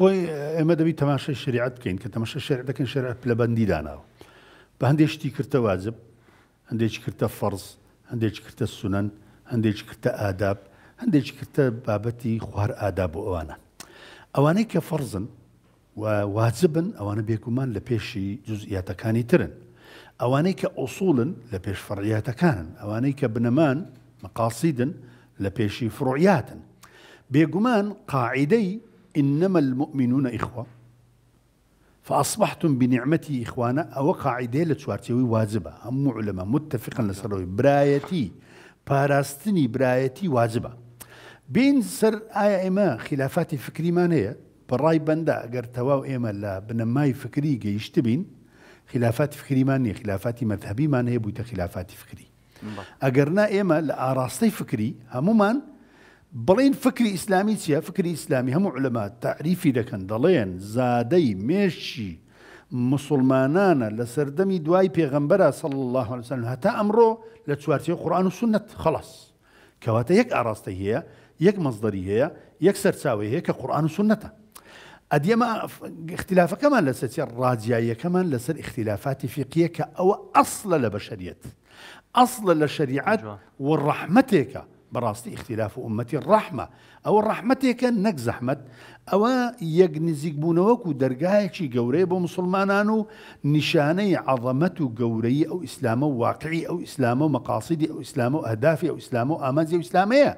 بۆی ئێمە دەبی تەماشای شریعت بکەین کە تەمەشە شێر دەکەن شێرات لە بەندی داناوە بە هەندێشتی کرتە واجب هەندێکی کرتە فەرز هەندێک کرتە سونەن هەندێک کرتە ئاداب هەندێک کرتە بابەتی خوار ئادا بۆ ئەوانە ئەوانەی کە فەرزن واجبن ئەوانە بێکومان لە پێشی جزئیاتەکانی ترن ئەوانەی کە ئۆسوولن لە پێش فڕیاتەکانن ئەوانەی کە بنەمان مەقاسیدن لە پێشی فڕۆیاتن بێگومان قاعدەی إنما المؤمنون إخوة فأصبحتم بنعمتي إخوانا أوقع قاعدة لتشوارتيوي واجبة هم علماء متفقا لسروي برايتي باراستني برايتي واجبة بين سر آية إما خلافات فكري مانية براي بەندە ئەگەر تەواو إما لە بنەمای فكري گەیشت بین خلافات فکریمان نیە خلافات مذهبي هەیە بوویتە خلافاتی فکری ئەگەرنا ئێمە لە ئاراستەی فکری هەمومان بلين فكري إسلامي تيا فكري إسلامي هم علماء تعريفي لكن دلين زادي ميرشي مسلمانانا لسردمي دواي بيغمبرا صلى الله عليه وسلم هتا أمره لتوارتي القرآن والسنة خلاص كواتا يك أراستي هي يك مصدري هي يك سرساوي هي كقرآن والسنة أديما اختلاف كمان لسرتي الراجعية كمان لسر اختلافات فقهية أو أصل لبشرية أصل لشريعة والرحمتك والرحمتك براستي اختلاف امتي الرحمه او الرحمتي كان نك زحمت او نزیک بوونەوەکو و دەرگایەکی بو مسلمانانو مسلمانان عظمتو نیشانەی او و واقعي او ئیسلامە مقاصدي او ئەو اهدافي او مەقاسیدی امازي او و ئەدافی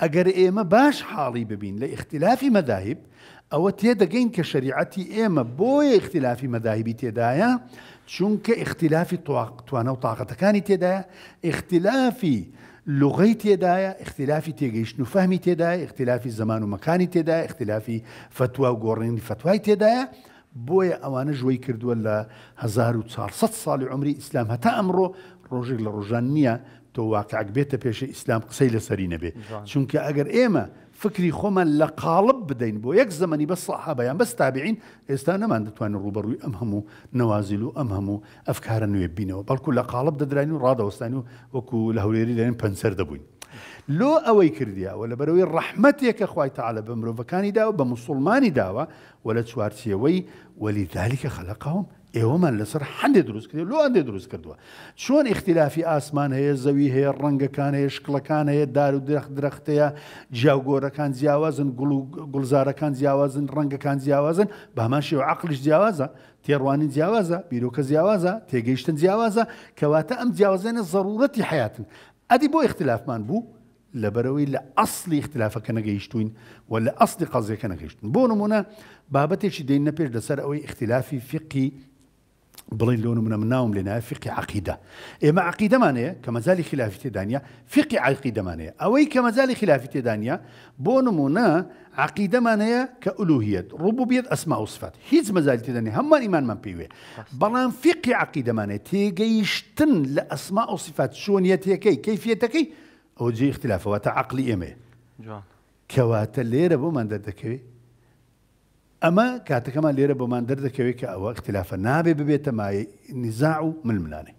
اجر ايما باش حالي ببين لاختلاف مذاهب او تيدا جين كشريعتي ايما بوي اختلاف مذاهبي تيدايا شنك اختلاف طوانا توانە كانت تيدايا اختلافي لغەی تێدایە اختلافی تێگەیشتن و فەهمی تێدایە اختلافی زمان و مەکانی تێدایە اختلافی فتووا و گۆڕێنی فتوای تێدایە بۆیە ئەوانە ژوەی کردووە لە 1400 ساڵی عمری ئیسلام هەتا ئەمڕۆ ڕۆژێک لە ڕۆژان نییە تۆ واقعک بێتە پێشە ئیسلام قسەی لەسەری نەبێ چونکە ئەگەر ئێمە فکری خۆمان لە قاڵب بدەین بۆ یەک زمانی بە سەحابەیان بەس تابعین ئێستا نەمان دەتوانین ڕوبەڕووی ئەم هەموو نەوازیل و ئەم هەموو ئەفکارە نوێ بینەوە بەڵکو لە قاڵب دەدرانی و ڕادەوەستانی و وەکو لە هەولێری دەێن پەنسەر دەبووین. لۆ ئەوەی کردیاوە لە بەرەوەی ڕەحمەتێکە خخوای تەعاە بە مرۆڤەکانی داوە بە مسلمانی داوە و لە چوارچیەوەی وەلی ذلكکە خەلقاوم ئێوەمان لەسەر هەندێک دروست کردێ لۆ هەندێک دروست کردووە چۆن اختلافی ئاسمان هەیە زەوی هەیە ڕەنگەکان هەیە شکڵەکان هەیە دار و درخت درەختەیە جیاوگۆرەکان جیاوازن گوڵزارەکان جیاوازن ڕەنگەکان جیاوازن باماشی و عقلش جیاوازە تێڕوانی جیاوازە بیرۆکە جیاوازە تێگەیشتن جیاوازە کەواتە ئەم جیاوازێنە ضرورەتی حیاتن ئەدی بۆ اختلافمان بوو لەبەرەوەی لە ئەسلی اختلافەکە نەگەیشتوین و لە ئەسلی قەزیەکە نەگەیشتن بۆ نمونە بابەتێکی دێن نەپێش لەسەر ئەوەی اختلافی فقی بڵی لۆن منە مناوم لێنایە فقی عقیدە ئێمە عقی دەمانەیە کە مەزای خلافی تێدانیا فقی عقی دەمانەیە ئەوەی کە مەزای خلافی تێدانیا بۆ نمونە عقی دەمانەیە کە ئولوهیت ڕوبوبیت ئەسما وسفات هیچ مەزای تێدانی هەمووان ئیمانمان پێوێ بەڵام فقی عقی دەمانێت تێگەیشتن لە ئەسما ئۆسیفات چۆنیەتەکەی کەفیەتەکەی ئەو جێ اختلافەوەتە عقلی ئێمێ کەواتە لێرە بۆمان دەردەکەوێت ئەمە کاتەکەمان لێرە بۆمان دەردەکەوێت کە ئەوە اختلافە نابێ ببێتە مای نیزاع و ململانێ.